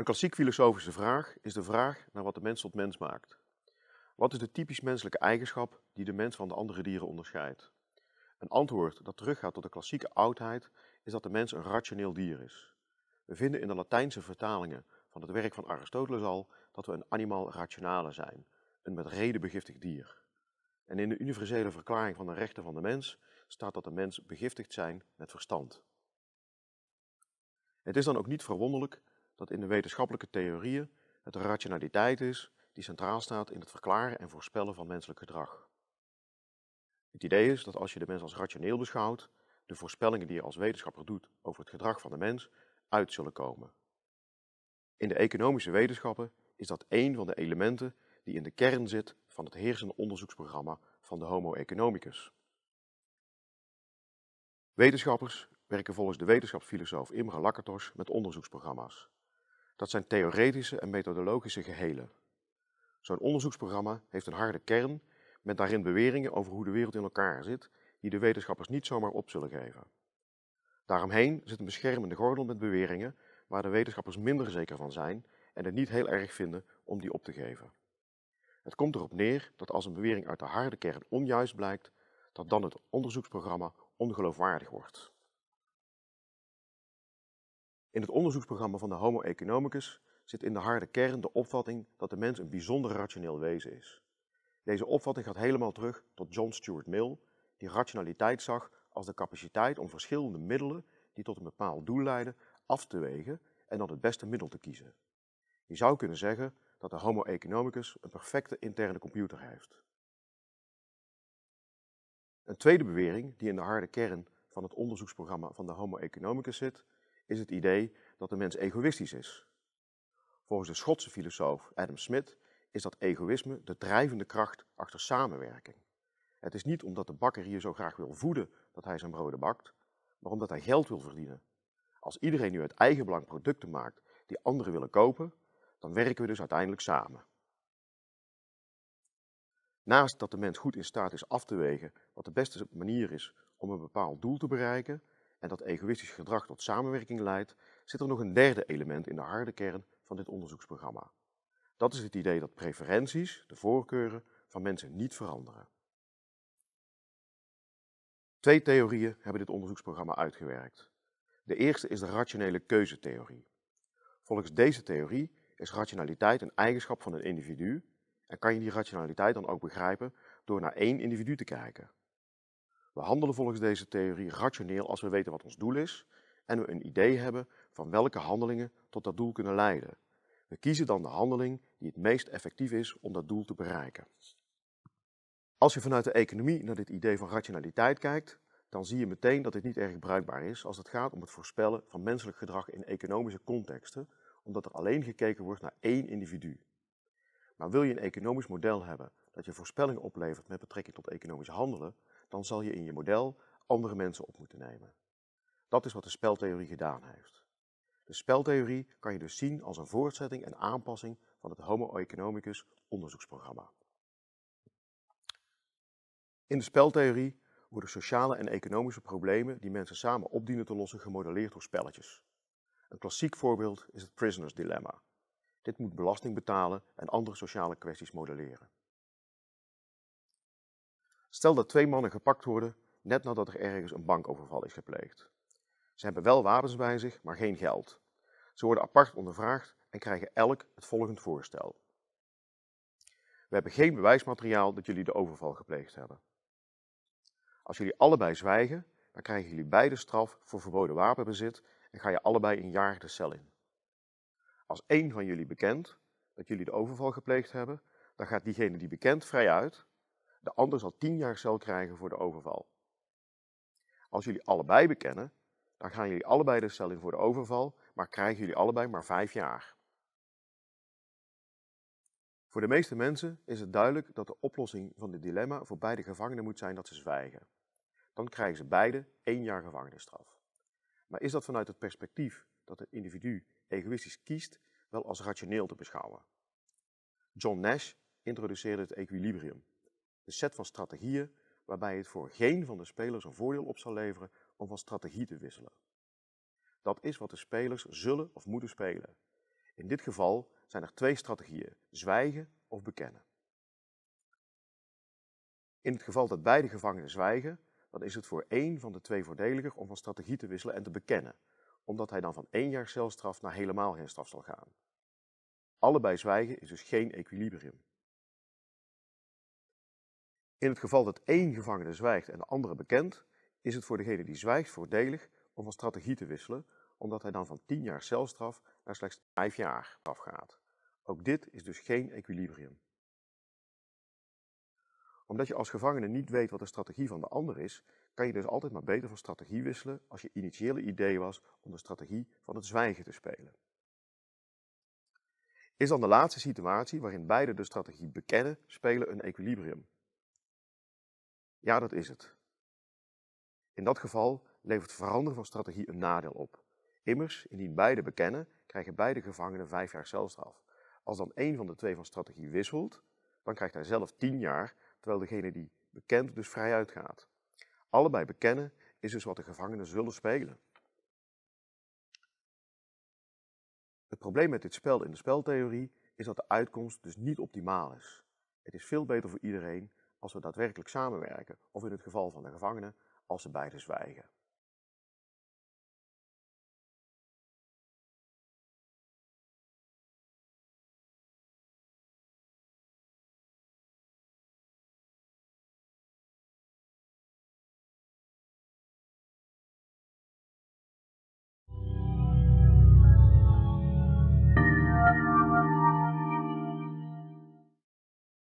Een klassiek filosofische vraag is de vraag naar wat de mens tot mens maakt. Wat is de typisch menselijke eigenschap die de mens van de andere dieren onderscheidt? Een antwoord dat teruggaat tot de klassieke oudheid is dat de mens een rationeel dier is. We vinden in de Latijnse vertalingen van het werk van Aristoteles al dat we een animal rationale zijn, een met reden begiftigd dier. En in de universele verklaring van de rechten van de mens staat dat de mens begiftigd zijn met verstand. Het is dan ook niet verwonderlijk dat in de wetenschappelijke theorieën het rationaliteit is die centraal staat in het verklaren en voorspellen van menselijk gedrag. Het idee is dat als je de mens als rationeel beschouwt, de voorspellingen die je als wetenschapper doet over het gedrag van de mens uit zullen komen. In de economische wetenschappen is dat één van de elementen die in de kern zit van het heersende onderzoeksprogramma van de Homo economicus. Wetenschappers werken volgens de wetenschapsfilosoof Imre Lakatos met onderzoeksprogramma's. Dat zijn theoretische en methodologische gehelen. Zo'n onderzoeksprogramma heeft een harde kern met daarin beweringen over hoe de wereld in elkaar zit, die de wetenschappers niet zomaar op zullen geven. Daaromheen zit een beschermende gordel met beweringen waar de wetenschappers minder zeker van zijn en het niet heel erg vinden om die op te geven. Het komt erop neer dat als een bewering uit de harde kern onjuist blijkt, dat dan het onderzoeksprogramma ongeloofwaardig wordt. In het onderzoeksprogramma van de Homo economicus zit in de harde kern de opvatting dat de mens een bijzonder rationeel wezen is. Deze opvatting gaat helemaal terug tot John Stuart Mill, die rationaliteit zag als de capaciteit om verschillende middelen die tot een bepaald doel leiden af te wegen en dan het beste middel te kiezen. Je zou kunnen zeggen dat de Homo economicus een perfecte interne computer heeft. Een tweede bewering die in de harde kern van het onderzoeksprogramma van de Homo economicus zit, is het idee dat de mens egoïstisch is. Volgens de Schotse filosoof Adam Smith is dat egoïsme de drijvende kracht achter samenwerking. Het is niet omdat de bakker hier zo graag wil voeden dat hij zijn broden bakt, maar omdat hij geld wil verdienen. Als iedereen nu uit eigen belang producten maakt die anderen willen kopen, dan werken we dus uiteindelijk samen. Naast dat de mens goed in staat is af te wegen wat de beste manier is om een bepaald doel te bereiken, en dat egoïstisch gedrag tot samenwerking leidt, zit er nog een derde element in de harde kern van dit onderzoeksprogramma. Dat is het idee dat preferenties, de voorkeuren, van mensen niet veranderen. Twee theorieën hebben dit onderzoeksprogramma uitgewerkt. De eerste is de rationele keuzetheorie. Volgens deze theorie is rationaliteit een eigenschap van een individu en kan je die rationaliteit dan ook begrijpen door naar één individu te kijken. We handelen volgens deze theorie rationeel als we weten wat ons doel is en we een idee hebben van welke handelingen tot dat doel kunnen leiden. We kiezen dan de handeling die het meest effectief is om dat doel te bereiken. Als je vanuit de economie naar dit idee van rationaliteit kijkt, dan zie je meteen dat dit niet erg bruikbaar is als het gaat om het voorspellen van menselijk gedrag in economische contexten, omdat er alleen gekeken wordt naar één individu. Maar wil je een economisch model hebben dat je voorspellingen oplevert met betrekking tot economisch handelen, dan zal je in je model andere mensen op moeten nemen. Dat is wat de speltheorie gedaan heeft. De speltheorie kan je dus zien als een voortzetting en aanpassing van het Homo economicus onderzoeksprogramma. In de speltheorie worden sociale en economische problemen die mensen samen opdienen te lossen gemodelleerd door spelletjes. Een klassiek voorbeeld is het prisoners dilemma. Dit moet belasting betalen en andere sociale kwesties modelleren. Stel dat twee mannen gepakt worden net nadat er ergens een bankoverval is gepleegd. Ze hebben wel wapens bij zich, maar geen geld. Ze worden apart ondervraagd en krijgen elk het volgende voorstel. We hebben geen bewijsmateriaal dat jullie de overval gepleegd hebben. Als jullie allebei zwijgen, dan krijgen jullie beide straf voor verboden wapenbezit en ga je allebei een jaar de cel in. Als één van jullie bekent dat jullie de overval gepleegd hebben, dan gaat diegene die bekent vrij uit de ander zal tien jaar cel krijgen voor de overval. Als jullie allebei bekennen, dan gaan jullie allebei de cel in voor de overval, maar krijgen jullie allebei maar vijf jaar. Voor de meeste mensen is het duidelijk dat de oplossing van dit dilemma voor beide gevangenen moet zijn dat ze zwijgen. Dan krijgen ze beide één jaar gevangenisstraf. Maar is dat vanuit het perspectief dat het individu egoïstisch kiest wel als rationeel te beschouwen? John Nash introduceerde het equilibrium. Een set van strategieën waarbij het voor geen van de spelers een voordeel op zal leveren om van strategie te wisselen. Dat is wat de spelers zullen of moeten spelen. In dit geval zijn er twee strategieën: zwijgen of bekennen. In het geval dat beide gevangenen zwijgen, dan is het voor één van de twee voordeliger om van strategie te wisselen en te bekennen, omdat hij dan van één jaar celstraf naar helemaal geen straf zal gaan. Allebei zwijgen is dus geen equilibrium. In het geval dat één gevangene zwijgt en de andere bekent, is het voor degene die zwijgt voordelig om van strategie te wisselen, omdat hij dan van 10 jaar celstraf naar slechts 5 jaar afgaat. Ook dit is dus geen equilibrium. Omdat je als gevangene niet weet wat de strategie van de ander is, kan je dus altijd maar beter van strategie wisselen als je initiële idee was om de strategie van het zwijgen te spelen. Is dan de laatste situatie waarin beide de strategie bekennen, spelen een equilibrium. Ja, dat is het. In dat geval levert veranderen van strategie een nadeel op. Immers, indien beide bekennen, krijgen beide gevangenen vijf jaar celstraf. Als dan één van de twee van strategie wisselt, dan krijgt hij zelf tien jaar, terwijl degene die bekent dus vrij uitgaat. Allebei bekennen is dus wat de gevangenen zullen spelen. Het probleem met dit spel in de speltheorie is dat de uitkomst dus niet optimaal is. Het is veel beter voor iedereen als we daadwerkelijk samenwerken, of in het geval van de gevangenen als ze beide zwijgen.